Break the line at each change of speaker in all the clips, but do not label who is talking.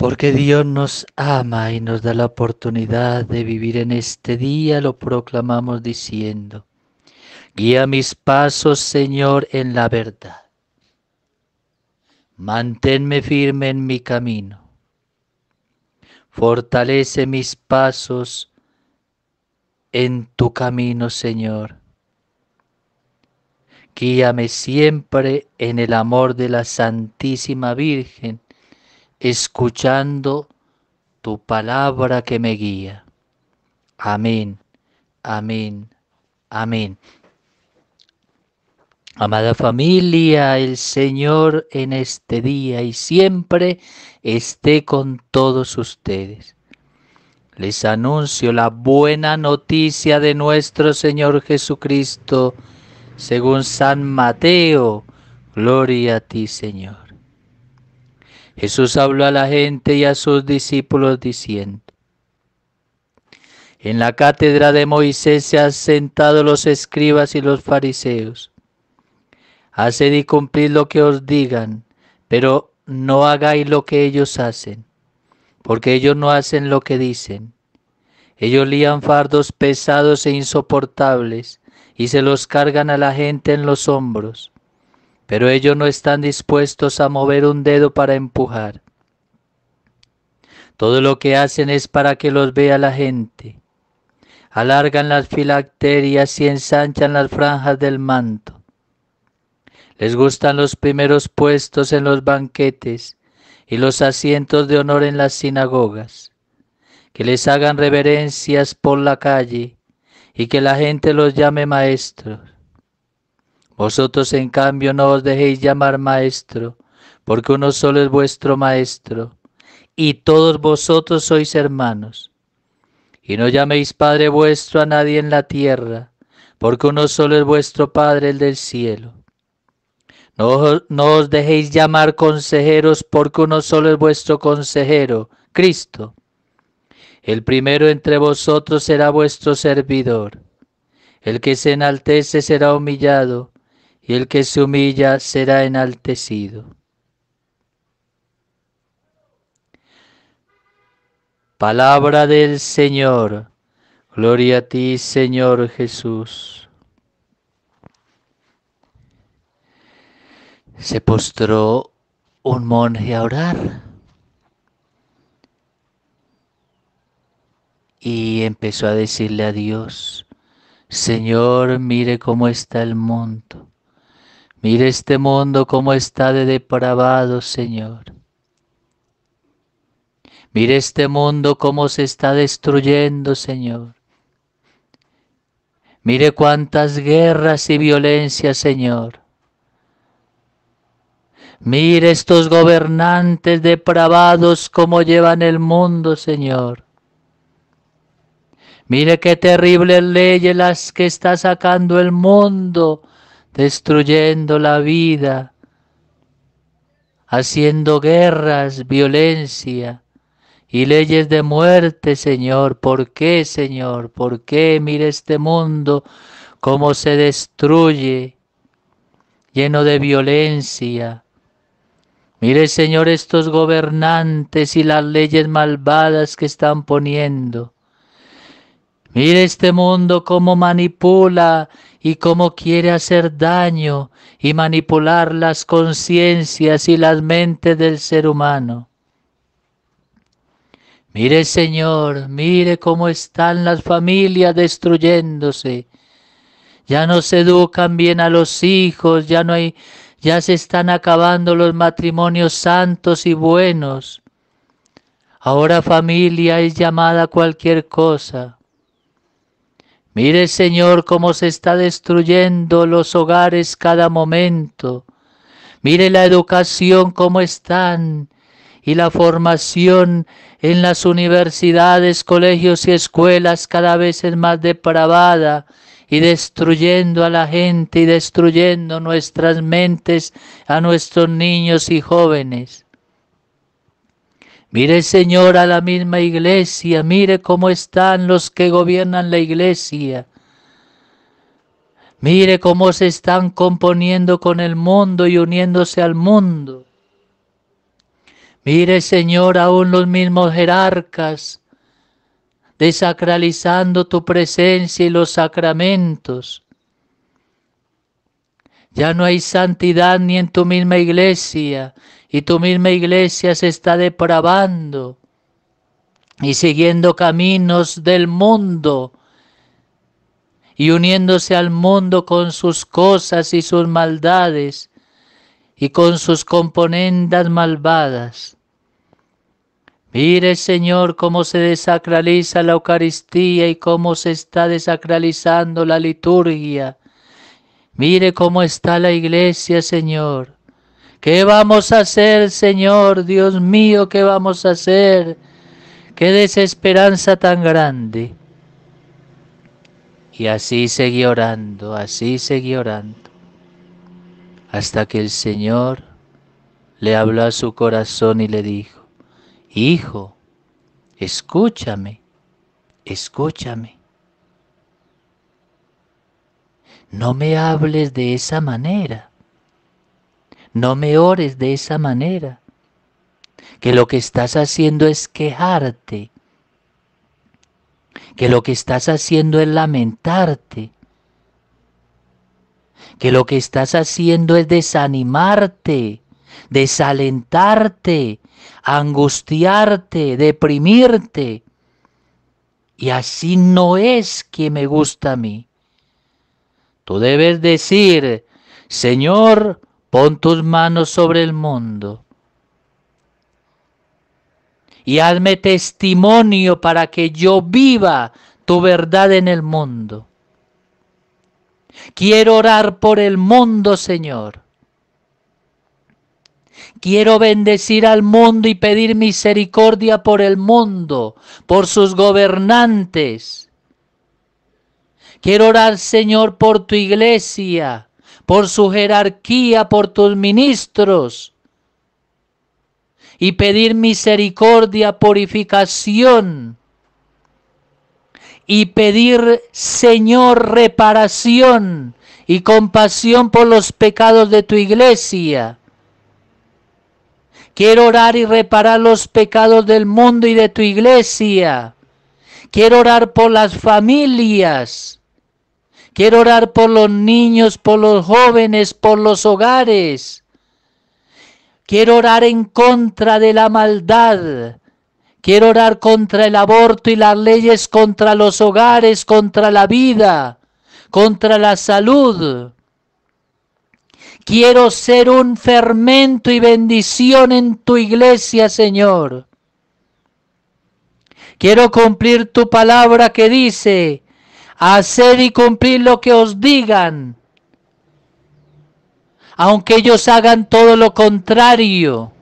porque Dios nos ama y nos da la oportunidad de vivir en este día, lo proclamamos diciendo, guía mis pasos, Señor, en la verdad. Manténme firme en mi camino. Fortalece mis pasos en tu camino, Señor. Guíame siempre en el amor de la Santísima Virgen escuchando tu palabra que me guía. Amén, amén, amén. Amada familia, el Señor en este día y siempre esté con todos ustedes. Les anuncio la buena noticia de nuestro Señor Jesucristo, según San Mateo. Gloria a ti, Señor. Jesús habló a la gente y a sus discípulos diciendo, En la cátedra de Moisés se han sentado los escribas y los fariseos. Haced y cumplid lo que os digan, pero no hagáis lo que ellos hacen, porque ellos no hacen lo que dicen. Ellos lían fardos pesados e insoportables y se los cargan a la gente en los hombros pero ellos no están dispuestos a mover un dedo para empujar. Todo lo que hacen es para que los vea la gente. Alargan las filacterias y ensanchan las franjas del manto. Les gustan los primeros puestos en los banquetes y los asientos de honor en las sinagogas. Que les hagan reverencias por la calle y que la gente los llame maestros. Vosotros en cambio no os dejéis llamar maestro, porque uno solo es vuestro maestro, y todos vosotros sois hermanos. Y no llaméis Padre vuestro a nadie en la tierra, porque uno solo es vuestro Padre el del cielo. No, os dejéis llamar consejeros, porque uno solo es vuestro consejero, Cristo. El primero entre vosotros será vuestro servidor. El que se enaltece será humillado, y el que se humilla será enaltecido. Palabra del Señor. Gloria a ti, Señor Jesús. Se postró un monje a orar y empezó a decirle a Dios, Señor, mire cómo está el mundo. Mire este mundo como está de depravado, Señor. Mire este mundo cómo se está destruyendo, Señor. Mire cuántas guerras y violencias, Señor. Mire estos gobernantes depravados como llevan el mundo, Señor. Mire qué terribles leyes las que está sacando el mundo destruyendo la vida, haciendo guerras, violencia y leyes de muerte, Señor. ¿Por qué, Señor? ¿Por qué mire este mundo cómo se destruye, lleno de violencia? Mire, Señor, estos gobernantes y las leyes malvadas que están poniendo. Mire este mundo cómo manipula y cómo quiere hacer daño y manipular las conciencias y las mentes del ser humano. Mire Señor, mire cómo están las familias destruyéndose. Ya no se educan bien a los hijos, ya no hay, ya se están acabando los matrimonios santos y buenos. Ahora familia es llamada cualquier cosa. Mire, Señor, cómo se está destruyendo los hogares cada momento. Mire la educación cómo están y la formación en las universidades, colegios y escuelas cada vez es más depravada y destruyendo a la gente y destruyendo nuestras mentes, a nuestros niños y jóvenes. Mire Señor a la misma iglesia, mire cómo están los que gobiernan la iglesia. Mire cómo se están componiendo con el mundo y uniéndose al mundo. Mire Señor aún los mismos jerarcas desacralizando tu presencia y los sacramentos. Ya no hay santidad ni en tu misma iglesia, y tu misma iglesia se está depravando y siguiendo caminos del mundo y uniéndose al mundo con sus cosas y sus maldades y con sus componendas malvadas. Mire, Señor, cómo se desacraliza la Eucaristía y cómo se está desacralizando la liturgia. Mire cómo está la iglesia, Señor. ¿Qué vamos a hacer, Señor? Dios mío, ¿qué vamos a hacer? Qué desesperanza tan grande. Y así seguí orando, así seguí orando, hasta que el Señor le habló a su corazón y le dijo, Hijo, escúchame, escúchame. No me hables de esa manera. No me ores de esa manera, que lo que estás haciendo es quejarte, que lo que estás haciendo es lamentarte, que lo que estás haciendo es desanimarte, desalentarte, angustiarte, deprimirte. Y así no es que me gusta a mí. Tú debes decir, Señor, Pon tus manos sobre el mundo y hazme testimonio para que yo viva tu verdad en el mundo. Quiero orar por el mundo, Señor. Quiero bendecir al mundo y pedir misericordia por el mundo, por sus gobernantes. Quiero orar, Señor, por tu iglesia, por su jerarquía, por tus ministros, y pedir misericordia, purificación, y pedir, Señor, reparación y compasión por los pecados de tu iglesia. Quiero orar y reparar los pecados del mundo y de tu iglesia. Quiero orar por las familias. Quiero orar por los niños, por los jóvenes, por los hogares. Quiero orar en contra de la maldad. Quiero orar contra el aborto y las leyes contra los hogares, contra la vida, contra la salud. Quiero ser un fermento y bendición en tu iglesia, Señor. Quiero cumplir tu palabra que dice, Hacer y cumplir lo que os digan, aunque ellos hagan todo lo contrario.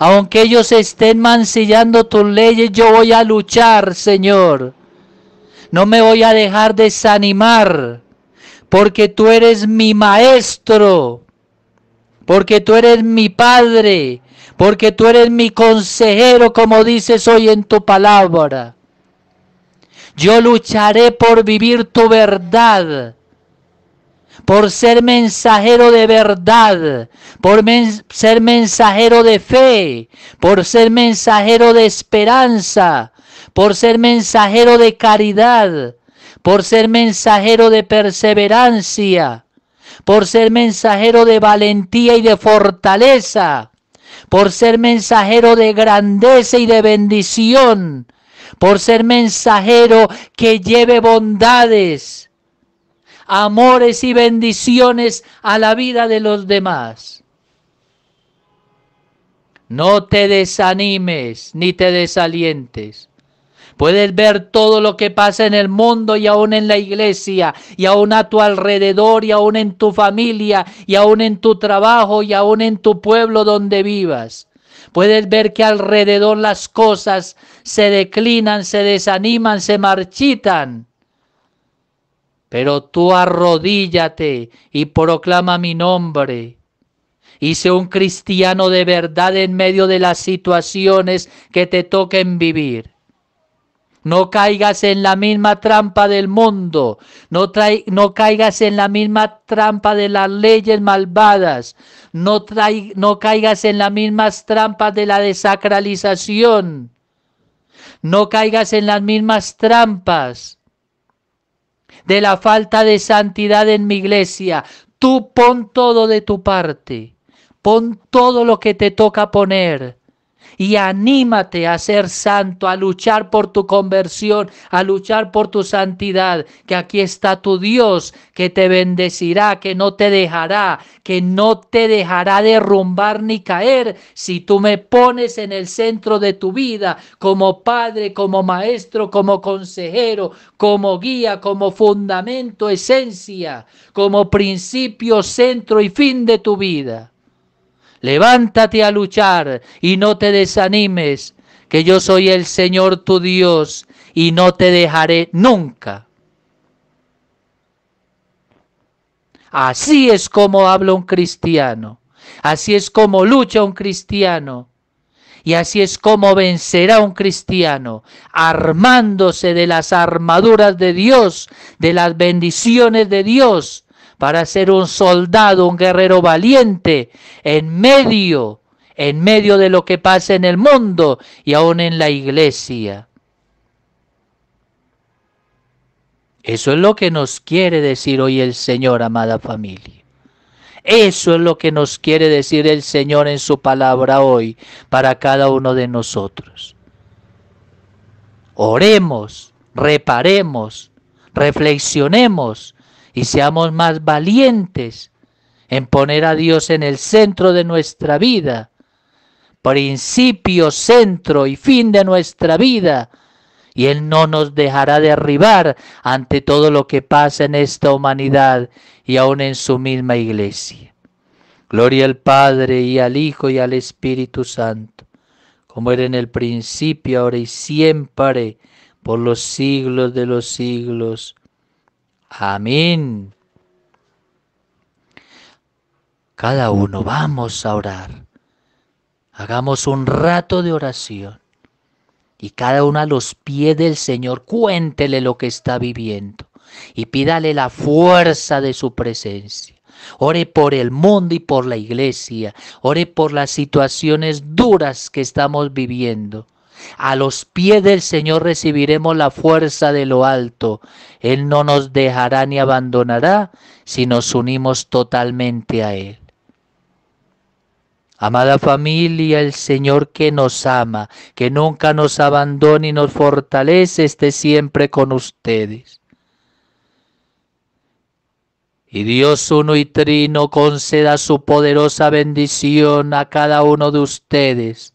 Aunque ellos estén mancillando tus leyes, yo voy a luchar, Señor. No me voy a dejar desanimar, porque tú eres mi maestro, porque tú eres mi padre, porque tú eres mi consejero, como dices hoy en tu palabra. Yo lucharé por vivir tu verdad, por ser mensajero de verdad, por ser mensajero de fe, por ser mensajero de esperanza, por ser mensajero de caridad, por ser mensajero de perseverancia, por ser mensajero de valentía y de fortaleza, por ser mensajero de grandeza y de bendición, por ser mensajero que lleve bondades, amores y bendiciones a la vida de los demás. No te desanimes ni te desalientes. Puedes ver todo lo que pasa en el mundo y aún en la iglesia, y aún a tu alrededor, y aún en tu familia, y aún en tu trabajo, y aún en tu pueblo donde vivas. Puedes ver que alrededor las cosas se declinan, se desaniman, se marchitan. Pero tú arrodíllate y proclama mi nombre. sé un cristiano de verdad en medio de las situaciones que te toquen vivir. No caigas en la misma trampa del mundo. No, no, caigas en la misma trampa de las leyes malvadas no, caigas en las mismas trampas de la desacralización. No caigas en las mismas trampas de la falta de santidad en mi iglesia. Tú pon todo de tu parte. Pon todo lo que te toca poner y anímate a ser santo, a luchar por tu conversión, a luchar por tu santidad, que aquí está tu Dios que te bendecirá, que no te dejará, que no te dejará derrumbar ni caer si tú me pones en el centro de tu vida como padre, como maestro, como consejero, como guía, como fundamento, esencia, como principio, centro y fin de tu vida levántate a luchar y no te desanimes, que yo soy el Señor tu Dios y no te dejaré nunca. Así es como habla un cristiano, así es como lucha un cristiano. Y así es como vencerá un cristiano, armándose de las armaduras de Dios, de las bendiciones de Dios, para ser un soldado, un guerrero valiente en medio, en medio de lo que pasa en el mundo y aún en la iglesia. Eso es lo que nos quiere decir hoy el Señor, amada familia. Eso es lo que nos quiere decir el Señor en su palabra hoy para cada uno de nosotros. Oremos, reparemos, reflexionemos y seamos más valientes en poner a Dios en el centro de nuestra vida, principio, centro y fin de nuestra vida. Y Él no nos dejará derribar ante todo lo que pasa en esta humanidad y aún en su misma iglesia. Gloria al Padre y al Hijo y al Espíritu Santo, como era en el principio, ahora y siempre, por los siglos de los siglos. Amén. Cada uno vamos a orar. Hagamos un rato de oración. Y cada uno a los pies del Señor, cuéntele lo que está viviendo y pídale la fuerza de su presencia. Ore por el mundo y por la iglesia. Ore por las situaciones duras que estamos viviendo. A los pies del Señor recibiremos la fuerza de lo alto. Él no nos dejará ni abandonará si nos unimos totalmente a Él. Amada familia, el Señor que nos ama, que nunca nos abandone y nos fortalece, esté siempre con ustedes. Y Dios uno y trino conceda su poderosa bendición a cada uno de ustedes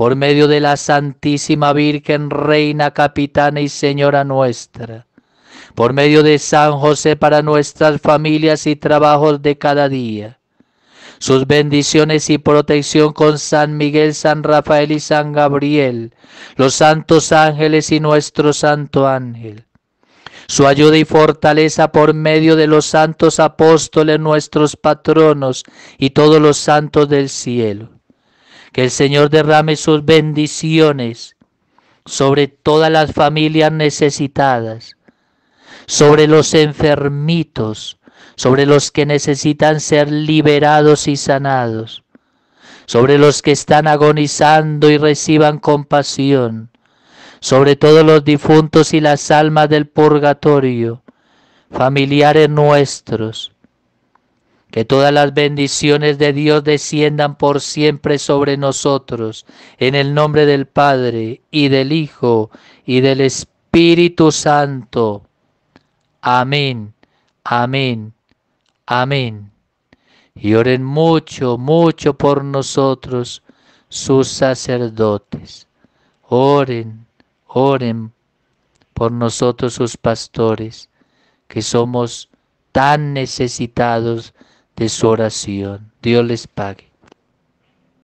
por medio de la Santísima Virgen, Reina, Capitana y Señora nuestra, por medio de San José para nuestras familias y trabajos de cada día, sus bendiciones y protección con San Miguel, San Rafael y San Gabriel, los santos ángeles y nuestro santo ángel su ayuda y fortaleza por medio de los santos apóstoles, nuestros patronos y todos los santos del cielo. Que el Señor derrame sus bendiciones sobre todas las familias necesitadas, sobre los enfermitos, sobre los que necesitan ser liberados y sanados, sobre los que están agonizando y reciban compasión, sobre todos los difuntos y las almas del purgatorio, familiares nuestros, que todas las bendiciones de Dios desciendan por siempre sobre nosotros, en el nombre del Padre y del Hijo y del Espíritu Santo. Amén, amén, amén. Y oren mucho, mucho por nosotros, sus sacerdotes. Oren, oren por nosotros sus pastores, que somos tan necesitados de su oración. Dios les pague.